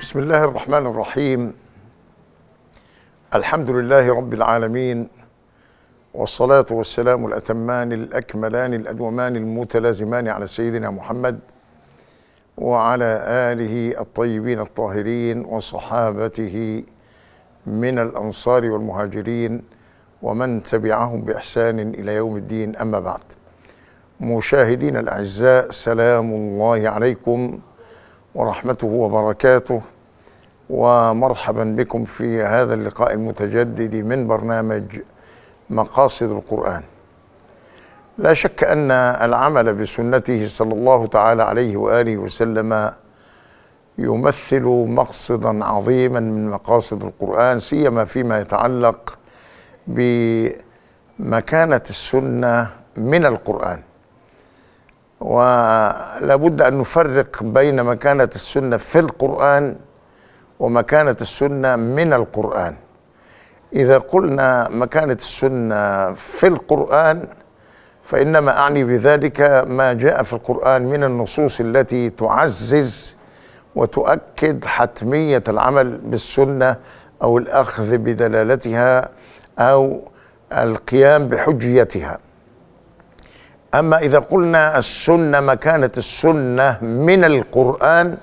بسم الله الرحمن الرحيم الحمد لله رب العالمين والصلاة والسلام الأتمان الأكملان الأدومان المتلازمان على سيدنا محمد وعلى آله الطيبين الطاهرين وصحابته من الأنصار والمهاجرين ومن تبعهم بإحسان إلى يوم الدين أما بعد مشاهدين الأعزاء سلام الله عليكم ورحمته وبركاته ومرحبا بكم في هذا اللقاء المتجدد من برنامج مقاصد القرآن لا شك أن العمل بسنته صلى الله تعالى عليه وآله وسلم يمثل مقصدا عظيما من مقاصد القرآن سيما فيما يتعلق بمكانة السنة من القرآن ولابد أن نفرق بين مكانة السنة في القرآن ومكانة السنة من القرآن إذا قلنا مكانة السنة في القرآن فإنما أعني بذلك ما جاء في القرآن من النصوص التي تعزز وتؤكد حتمية العمل بالسنة أو الأخذ بدلالتها أو القيام بحجيتها أما إذا قلنا السنة مكانة السنة من القرآن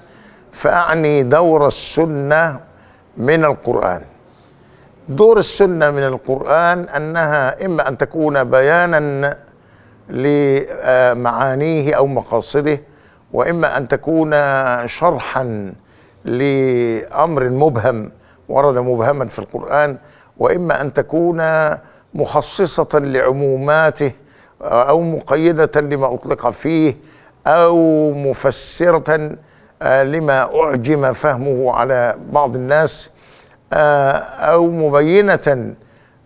فأعني دور السنة من القرآن دور السنة من القرآن أنها إما أن تكون بيانا لمعانيه أو مقاصده وإما أن تكون شرحا لأمر مبهم ورد مبهما في القرآن وإما أن تكون مخصصة لعموماته أو مقيدة لما أطلق فيه أو مفسرة آه، لما أعجم فهمه على بعض الناس آه، أو مبينة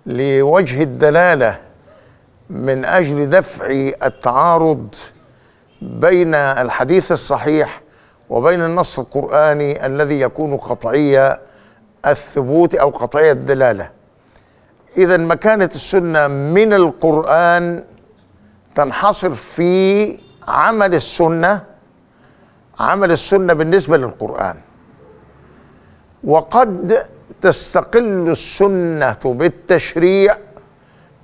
لوجه الدلالة من أجل دفع التعارض بين الحديث الصحيح وبين النص القرآني الذي يكون قطعي الثبوت أو قطعي الدلالة إذا مكانة السنة من القرآن تنحصر في عمل السنة عمل السنة بالنسبة للقرآن وقد تستقل السنة بالتشريع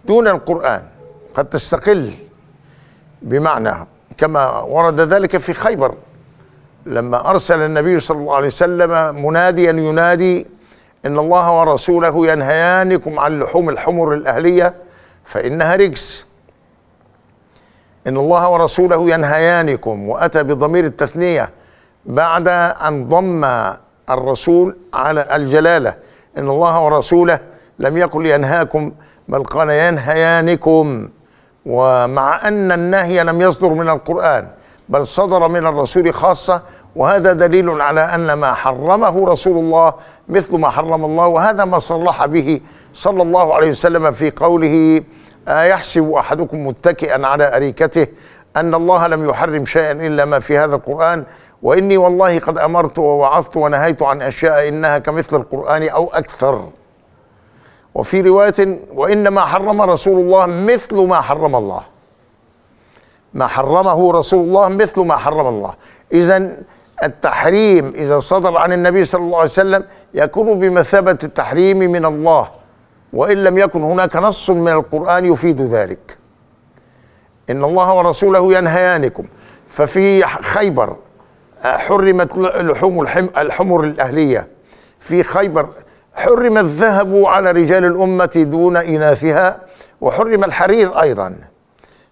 دون القرآن قد تستقل بمعنى كما ورد ذلك في خيبر لما أرسل النبي صلى الله عليه وسلم مناديا ينادي إن الله ورسوله ينهيانكم عن لحوم الحمر الأهلية فإنها رجس إن الله ورسوله ينهيانكم وأتى بضمير التثنية بعد أن ضم الرسول على الجلالة إن الله ورسوله لم يقل ينهاكم بل قال ينهيانكم ومع أن النهي لم يصدر من القرآن بل صدر من الرسول خاصة وهذا دليل على أن ما حرمه رسول الله مثل ما حرم الله وهذا ما صلح به صلى الله عليه وسلم في قوله أيحسب أحدكم متكئا على أريكته أن الله لم يحرم شيئا إلا ما في هذا القرآن وإني والله قد أمرت ووعظت ونهيت عن أشياء إنها كمثل القرآن أو أكثر وفي رواية وإنما حرم رسول الله مثل ما حرم الله ما حرمه رسول الله مثل ما حرم الله إذا التحريم إذا صدر عن النبي صلى الله عليه وسلم يكون بمثابة التحريم من الله وان لم يكن هناك نص من القران يفيد ذلك ان الله ورسوله ينهيانكم ففي خيبر حرمت لحوم الحمر الاهليه في خيبر حرم الذهب على رجال الامه دون اناثها وحرم الحرير ايضا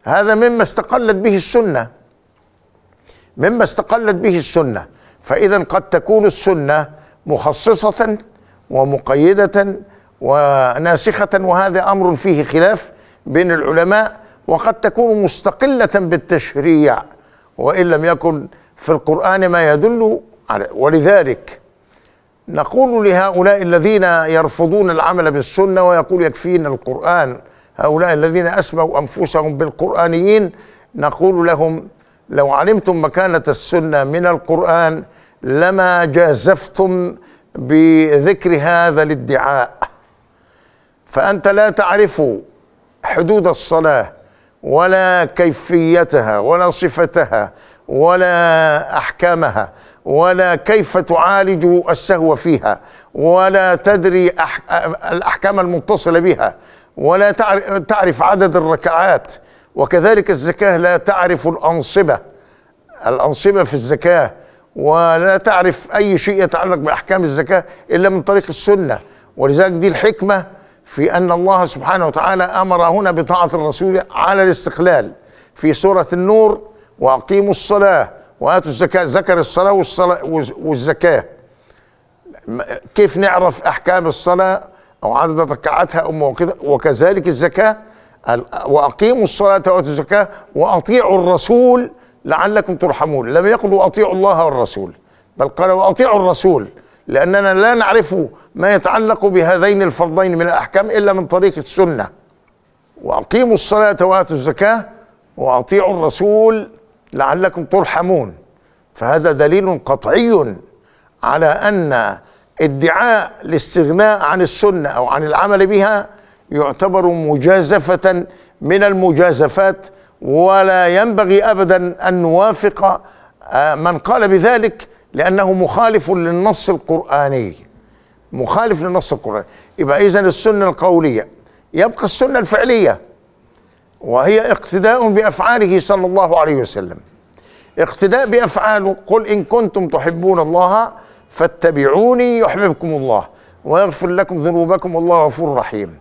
هذا مما استقلت به السنه مما استقلت به السنه فاذا قد تكون السنه مخصصه ومقيده وناسخة وهذا أمر فيه خلاف بين العلماء وقد تكون مستقلة بالتشريع وإن لم يكن في القرآن ما يدل على ولذلك نقول لهؤلاء الذين يرفضون العمل بالسنة ويقول يكفينا القرآن هؤلاء الذين أسموا أنفسهم بالقرآنيين نقول لهم لو علمتم مكانة السنة من القرآن لما جازفتم بذكر هذا الادعاء فأنت لا تعرف حدود الصلاة ولا كيفيتها ولا صفتها ولا احكامها ولا كيف تعالج السهو فيها ولا تدري أح... الاحكام المتصله بها ولا تعرف عدد الركعات وكذلك الزكاه لا تعرف الانصبه الانصبه في الزكاه ولا تعرف اي شيء يتعلق باحكام الزكاه الا من طريق السنه ولذلك دي الحكمه في أن الله سبحانه وتعالى أمر هنا بطاعة الرسول على الاستقلال في سورة النور وأقيموا الصلاة وآتوا الزكاة ذكر الصلاة والصلاة والزكاة كيف نعرف أحكام الصلاة أو عدد ركعاتها أو وكذلك الزكاة وأقيموا الصلاة وآتوا الزكاة وأطيعوا الرسول لعلكم ترحمون لم يقل أطيعوا الله والرسول بل قال وأطيعوا الرسول لأننا لا نعرف ما يتعلق بهذين الفرضين من الأحكام إلا من طريق السنة وأقيموا الصلاة وآتوا الزكاة وأطيعوا الرسول لعلكم ترحمون فهذا دليل قطعي على أن ادعاء الاستغناء عن السنة أو عن العمل بها يعتبر مجازفة من المجازفات ولا ينبغي أبدا أن نوافق آه، من قال بذلك لأنه مخالف للنص القرآني مخالف للنص القرآني يبقى إذا السنة القولية يبقى السنة الفعلية وهي اقتداء بأفعاله صلى الله عليه وسلم اقتداء بأفعاله قل إن كنتم تحبون الله فاتبعوني يحببكم الله ويغفر لكم ذنوبكم والله غفور رحيم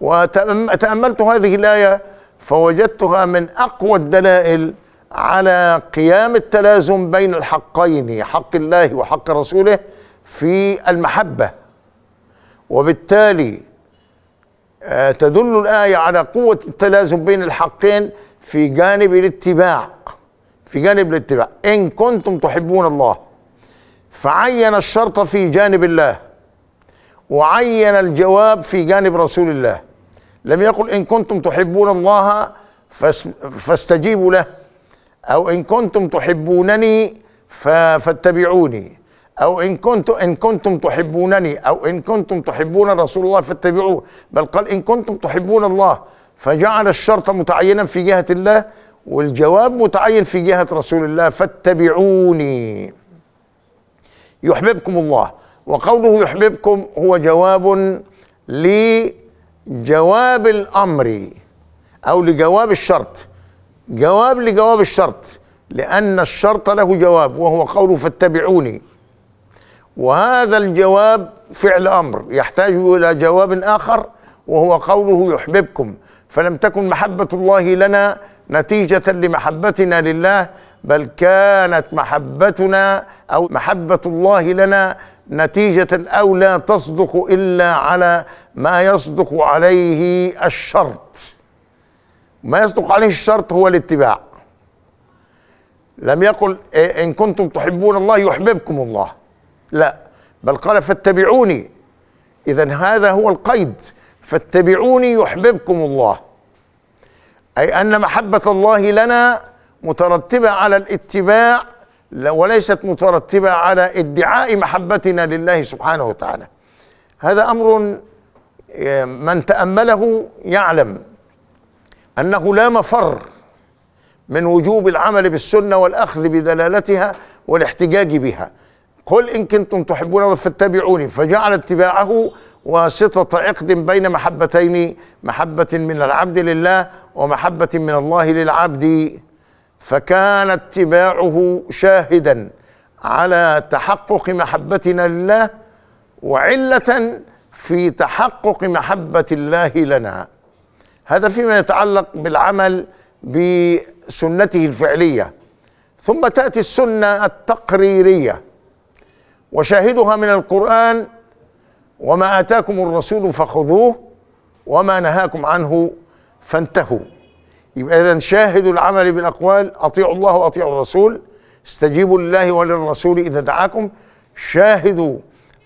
وتأملت هذه الآية فوجدتها من أقوى الدلائل على قيام التلازم بين الحقين حق الله وحق رسوله في المحبه وبالتالي آه، تدل الايه على قوه التلازم بين الحقين في جانب الاتباع في جانب الاتباع ان كنتم تحبون الله فعين الشرط في جانب الله وعين الجواب في جانب رسول الله لم يقل ان كنتم تحبون الله فاستجيبوا له أو إن كنتم تحبونني فاتبعوني أو إن كنتم إن كنتم تحبونني أو إن كنتم تحبون رسول الله فاتبعوه بل قال إن كنتم تحبون الله فجعل الشرط متعينا في جهة الله والجواب متعين في جهة رسول الله فاتبعوني يحببكم الله وقوله يحببكم هو جواب لجواب الأمر أو لجواب الشرط جواب لجواب الشرط لأن الشرط له جواب وهو قوله فاتبعوني وهذا الجواب فعل أمر يحتاج إلى جواب آخر وهو قوله يحببكم فلم تكن محبة الله لنا نتيجة لمحبتنا لله بل كانت محبتنا أو محبة الله لنا نتيجة أو لا تصدق إلا على ما يصدق عليه الشرط ما يصدق عليه الشرط هو الاتباع لم يقل إيه، إن كنتم تحبون الله يحببكم الله لا بل قال فاتبعوني إذا هذا هو القيد فاتبعوني يحببكم الله أي أن محبة الله لنا مترتبة على الاتباع وليست مترتبة على ادعاء محبتنا لله سبحانه وتعالى هذا أمر إيه، من تأمله يعلم انه لا مفر من وجوب العمل بالسنه والاخذ بدلالتها والاحتجاج بها قل ان كنتم تحبون فاتبعوني فجعل اتباعه واسطه عقد بين محبتين محبه من العبد لله ومحبه من الله للعبد فكان اتباعه شاهدا على تحقق محبتنا لله وعله في تحقق محبه الله لنا هذا فيما يتعلق بالعمل بسنته الفعليه ثم تاتي السنه التقريريه وشاهدها من القران وما اتاكم الرسول فخذوه وما نهاكم عنه فانتهوا يبقى اذا شاهدوا العمل بالاقوال اطيعوا الله واطيعوا الرسول استجيبوا لله وللرسول اذا دعاكم شاهدوا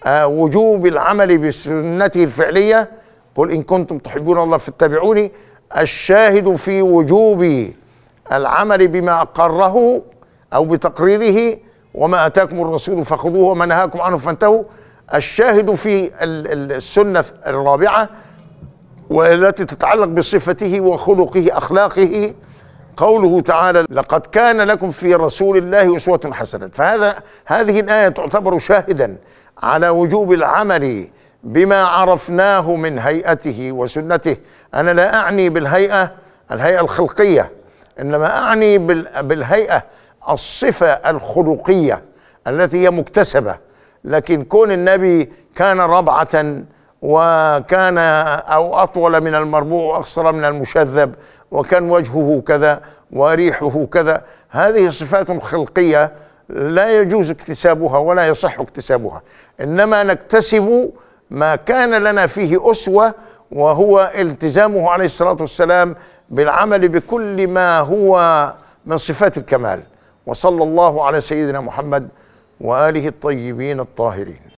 آه، وجوب العمل بسنته الفعليه قل إن كنتم تحبون الله فاتبعوني الشاهد في وجوب العمل بما أقره أو بتقريره وما أتاكم الرسول فخذوه وما نهاكم عنه فانتهوا الشاهد في السنة الرابعة والتي تتعلق بصفته وخلقه أخلاقه قوله تعالى لقد كان لكم في رسول الله أسوة حسنة فهذا هذه الآية تعتبر شاهدا على وجوب العمل بما عرفناه من هيئته وسنته انا لا اعني بالهيئه الهيئه الخلقيه انما اعني بالهيئه الصفه الخلقيه التي هي مكتسبه لكن كون النبي كان ربعه وكان او اطول من المربوع واقصر من المشذب وكان وجهه كذا وريحه كذا هذه صفات خلقيه لا يجوز اكتسابها ولا يصح اكتسابها انما نكتسب ما كان لنا فيه أسوة وهو التزامه عليه الصلاة والسلام بالعمل بكل ما هو من صفات الكمال وصلى الله على سيدنا محمد وآله الطيبين الطاهرين